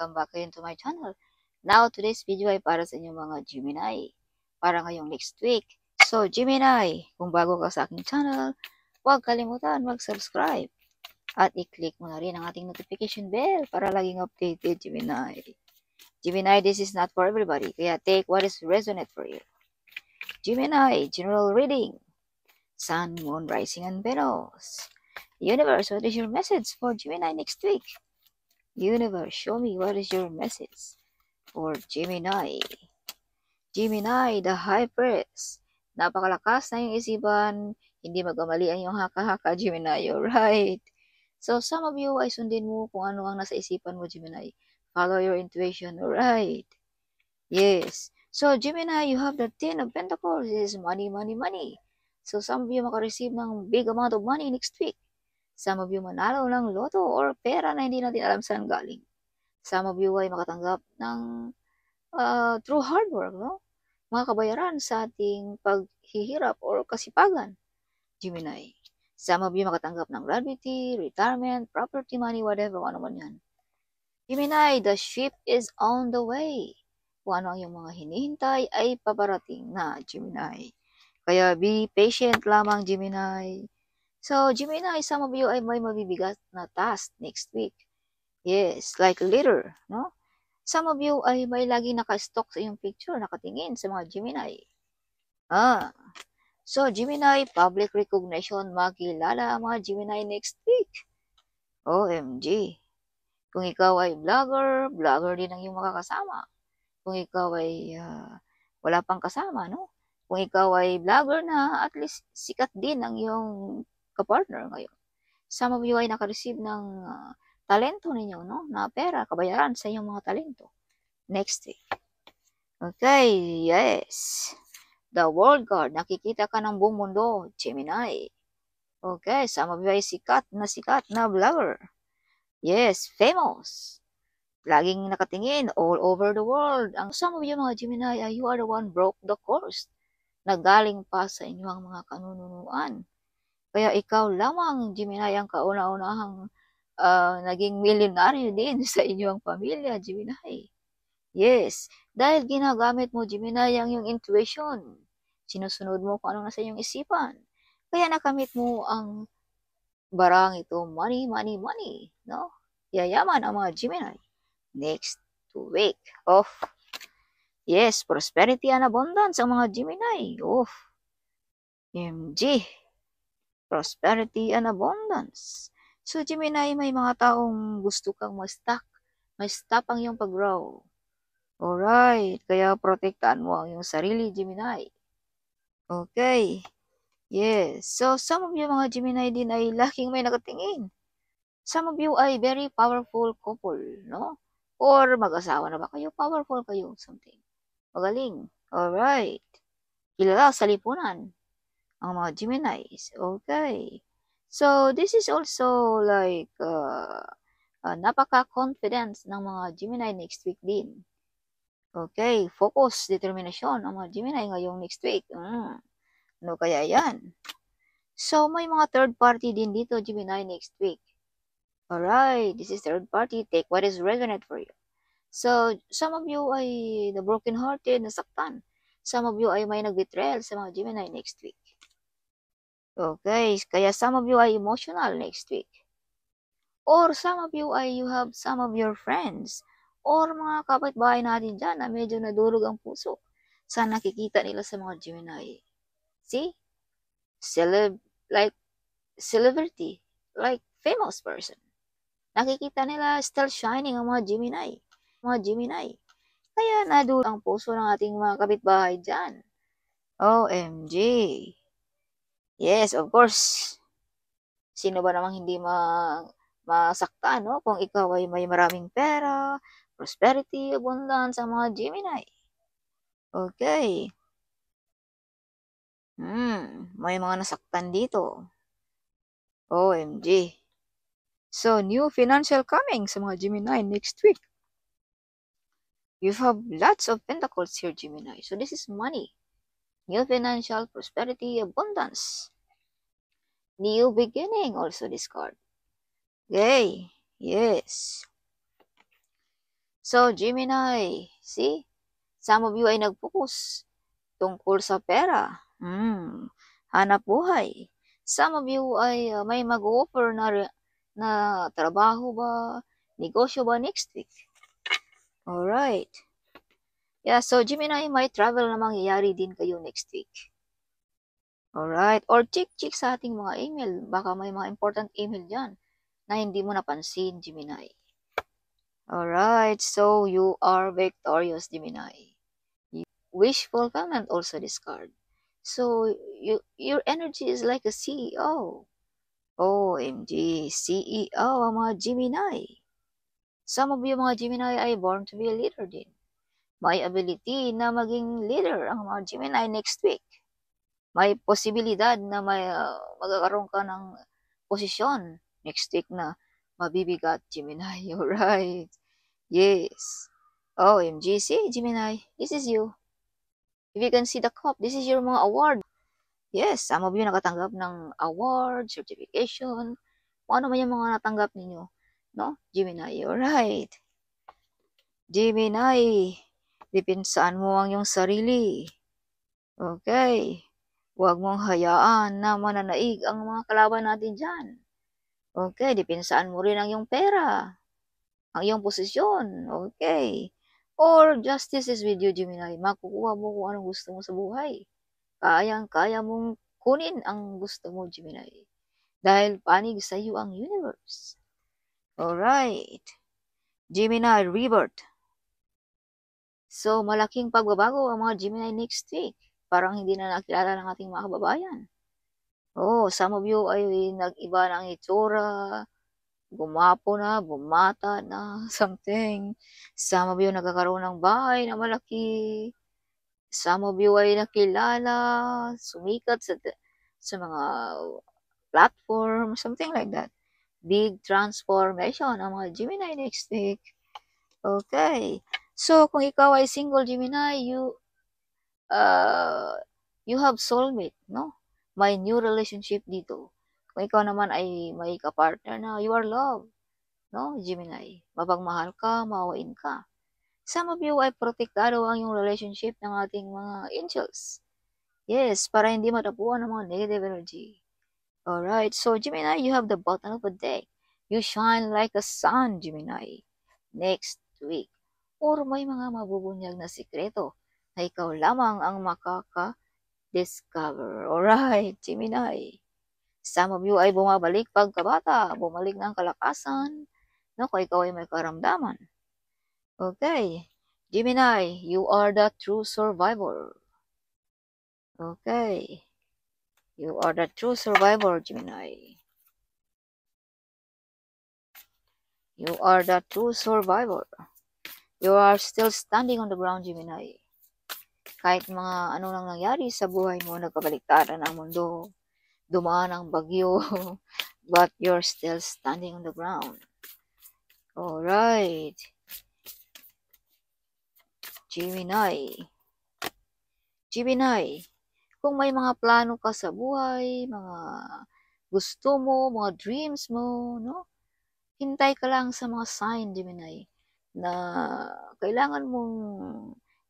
Welcome back again to my channel. Now, today's video ay para sa inyong mga Gemini. Para ngayong next week. So, Gemini, kung bago ka sa aking channel, huwag kalimutan mag-subscribe. At i-click mo na rin ang ating notification bell para laging updated, Gemini. Gemini, this is not for everybody. Kaya take what is resonate for you. Gemini, general reading. Sun, Moon, Rising, and Venus. Universe, what is your message for Gemini next week? Universe, show me what is your message for Gemini. Gemini, the high priest. Napakalakas na yung isipan, hindi magamali ang iyong haka-haka, Gemini, right? So, some of you ay sundin mo kung ano ang nasa isipan mo, Gemini. Follow your intuition, All right? Yes. So, Gemini, you have the Ten of Pentacles. This is money, money, money. So, some of you makareceive ng big amount of money next week. Some of you manalo ng loto or pera na hindi natin alam saan galing. Some of you ay makatanggap ng uh, through hard work, no? Mga kabayaran sa ating paghihirap or kasipagan. Gemini. Some of you makatanggap ng gravity, retirement, property money, whatever, ano man yan. Gemini, the ship is on the way. Kung ano ang iyong mga hinihintay ay paparating na, Gemini. Kaya be patient lamang, Gemini. So, Gemini, some of you ay may mabibigat na task next week. Yes, like later, no? Some of you ay may lagi naka-stock sa iyong picture, nakatingin sa mga Gemini. Ah, so Gemini, public recognition, makilala ang mga Gemini next week. OMG. Kung ikaw ay vlogger, vlogger din ang iyong makakasama. Kung ikaw ay uh, wala pang kasama, no? Kung ikaw ay vlogger na, at least sikat din ang iyong kapartner ngayon. Some of you ay nakareceive ng uh, talento ninyo, no? Na pera, kabayaran sa inyong mga talento. Next week. Okay, yes. The World Guard. Nakikita ka ng buong mundo, Gemini. Okay, some of you ay sikat na sikat na vlogger. Yes, famous. Laging nakatingin all over the world. Ang some of you mga Gemini, you are the one broke the course na pa sa inyong mga kanununuan. Kaya ikaw lamang, Gemini, ang kauna-unahang uh, naging milyonaryo din sa inyong pamilya, Gemini. Yes, dahil ginagamit mo, Gemini, ang iyong intuition. Sinusunod mo kung anong nasa iyong isipan. Kaya nakamit mo ang barang ito, money, money, money. No? Yayaman ang mga Gemini. Next week of Yes, prosperity and abundance ang mga Gemini. Oof. MG prosperity, and abundance. So, Gemini, may mga taong gusto kang ma-stuck. ma stop ang iyong pag-grow. Alright, kaya protektahan mo ang iyong sarili, Gemini. Okay. Yes. So, some of you mga Gemini din ay laking may nakatingin. Some of you ay very powerful couple, no? Or mag-asawa na ba kayo? Powerful kayo, something. Magaling. Alright. Kilala sa lipunan ang mga Geminis. Okay. So, this is also like uh, uh, napaka-confidence ng mga Gemini next week din. Okay, focus, determination ang mga Gemini ngayong next week. Mm. Ano kaya yan? So, may mga third party din dito Gemini next week. Alright, this is third party. Take what is resonant for you. So, some of you ay na broken hearted, nasaktan. Some of you ay may nag-betrayal sa mga Gemini next week. Okay, kaya some of you are emotional next week. Or some of you ay you have some of your friends or mga kapitbahay natin dyan na medyo nadurog ang puso sa nakikita nila sa mga Gemini. See? Celeb, like, celebrity, like famous person. Nakikita nila still shining ang mga Gemini. Mga Gemini. Kaya nadurog ang puso ng ating mga kapitbahay dyan. OMG! Yes, of course. Sino ba namang hindi ma masakta, no? Kung ikaw ay may maraming pera, prosperity, abundance sa mga Gemini. Okay. Hmm, may mga nasaktan dito. OMG. So, new financial coming sa mga Gemini next week. You have lots of pentacles here, Gemini. So, this is money new financial prosperity, abundance, new beginning, also this card. Yay, yes. So, Gemini, see? Some of you ay nag-focus tungkol sa pera, mm, hanap buhay. Some of you ay uh, may mag-offer na, na trabaho ba, negosyo ba next week. Alright. Yeah, so Gemini, may travel na mangyayari din kayo next week. Alright, or check-check sa ating mga email. Baka may mga important email dyan na hindi mo napansin, Gemini. Alright, so you are victorious, Gemini. Wishful come also discard. So you, your energy is like a CEO. OMG, CEO ang mga Gemini. Some of you mga Gemini ay born to be a leader din. May ability na maging leader ang mga Gemini next week. May posibilidad na may, uh, magkakaroon ka ng posisyon next week na mabibigat Gemini. Alright. Yes. OMG, oh, see Gemini, this is you. If you can see the cup, this is your mga award. Yes, some of you nakatanggap ng award, certification, kung ano man yung mga natanggap ninyo. No? Gemini, alright. Gemini. Dipinsahan mo ang iyong sarili. Okay. Huwag mong hayaan na mananaig ang mga kalaban natin dyan. Okay, dipinsaan mo rin ang iyong pera, ang iyong posisyon. Okay. Or justice is with you, Gemini. Makukuha mo kung anong gusto mo sa buhay. Kayang-kaya mong kunin ang gusto mo, Gemini. Dahil panig sa iyo ang universe. Alright. Gemini, rebirth. So, malaking pagbabago ang mga Gemini next week. Parang hindi na nakilala ng ating mga kababayan. Oh, some of you ay nag-iba ng itsura, gumapo na, bumata na, something. Some of you nagkakaroon ng bahay na malaki. Some of you ay nakilala, sumikat sa, sa mga platform, something like that. Big transformation ang mga Gemini next week. Okay. So, kung ikaw ay single Gemini, you uh, you have soulmate, no? May new relationship dito. Kung ikaw naman ay may ka-partner na, you are love, no? Gemini, mapagmahal ka, mawain ka. Some of you ay protektado ang yung relationship ng ating mga angels. Yes, para hindi matapuan ng mga negative energy. Alright, so Gemini, you have the bottom of the deck. You shine like a sun, Gemini. Next week or may mga mabubunyag na sikreto na ikaw lamang ang makaka-discover. Alright, Gemini. Some of you ay bumabalik pagkabata, bumalik ng kalakasan, no, kung ikaw ay may karamdaman. Okay, Gemini, you are the true survivor. Okay, you are the true survivor, Gemini. You are the true survivor. You are still standing on the ground, Gemini. Kahit mga ano lang nangyari sa buhay mo, nagkabaliktaran ang mundo, dumaan ang bagyo, but you're still standing on the ground. Alright. Gemini. Gemini, kung may mga plano ka sa buhay, mga gusto mo, mga dreams mo, no? Hintay ka lang sa mga sign, Gemini na kailangan mong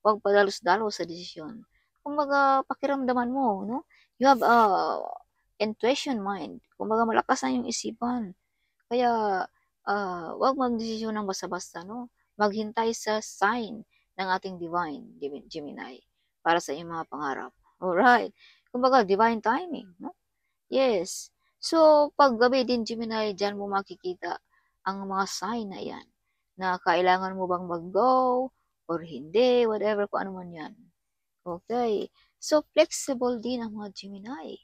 huwag padalos-dalos sa desisyon. Kumbaga, pakiramdaman mo, no? You have a intuition mind. Kumbaga, malakas na yung isipan. Kaya, uh, ah, wag mag-desisyon ng basta-basta, no? Maghintay sa sign ng ating divine, Gemini, para sa iyong mga pangarap. Alright. Kumbaga, divine timing, no? Yes. So, pag gabi din Gemini, dyan mo makikita ang mga sign na yan na kailangan mo bang mag-go or hindi, whatever kung ano man yan. Okay. So, flexible din ang mga Gemini.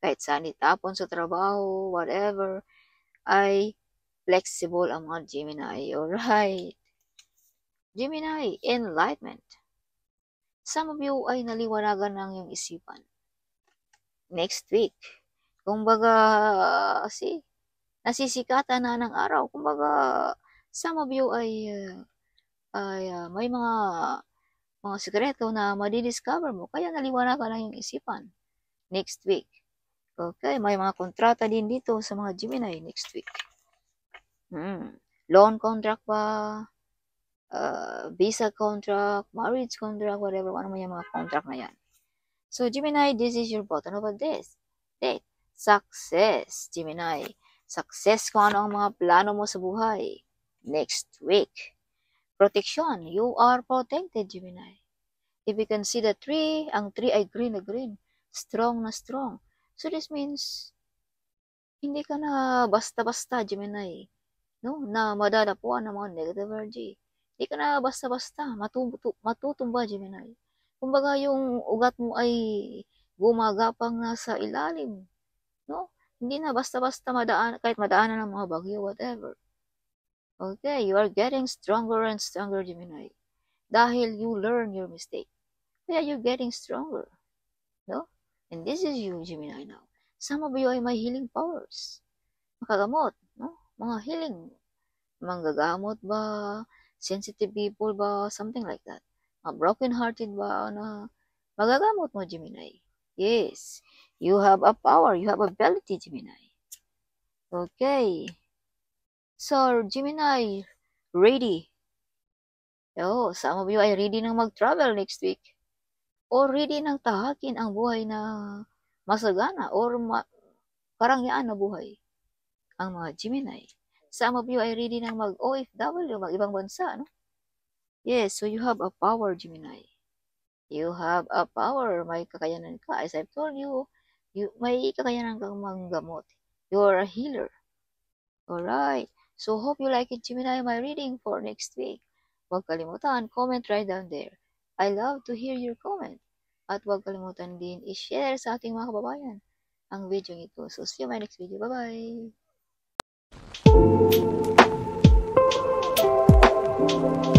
Kahit saan itapon sa trabaho, whatever, ay flexible ang mga Gemini. Alright. Gemini, enlightenment. Some of you ay naliwanagan ng iyong isipan. Next week, kumbaga, see, nasisikatan na ng araw. Kumbaga, Some of you ay, uh, ay uh, may mga mga sikreto na madidiscover mo kaya naliwanagan lang yung isipan next week. Okay, may mga kontrata din dito sa mga Gemini next week. Hmm. Loan contract ba? Uh, visa contract, marriage contract, whatever. Ano man yung mga contract na yan. So, Gemini, this is your button about this. Date. Success, Gemini. Success kung ano ang mga plano mo sa buhay next week. Protection. You are protected, Gemini. If you can see the tree, ang tree ay green na green. Strong na strong. So this means, hindi ka na basta-basta, Gemini. No? Na madadapuan ng mga negative energy. Hindi ka na basta-basta matutumba, Gemini. Kumbaga yung ugat mo ay gumagapang nasa ilalim. No? Hindi na basta-basta madaan, kahit madaanan ng mga bagyo, whatever. Okay, you are getting stronger and stronger, Gemini. Dahil you learn your mistake. Kaya you're getting stronger. No? And this is you, Gemini, now. Some of you ay may healing powers. Makagamot, no? Mga healing. Manggagamot ba? Sensitive people ba? Something like that. Mga broken-hearted ba? Na magagamot mo, Gemini. Yes. You have a power. You have ability, Gemini. Okay. Sir Gemini, ready. Yo, some of you ay ready nang mag-travel next week. O ready nang tahakin ang buhay na masagana or ma- karangyaan na buhay. Ang mga Gemini. Some of you ay ready nang mag-OFW, mag-ibang bansa, no? Yes, so you have a power, Gemini. You have a power. May kakayanan ka. As I've told you, you may kakayanan kang manggamot. You are a healer. Alright. So hope you like it, Gemini, my reading for next week. Huwag kalimutan, comment right down there. I love to hear your comment. At huwag kalimutan din i-share sa ating mga kababayan ang video ito. So see you my next video. Bye-bye!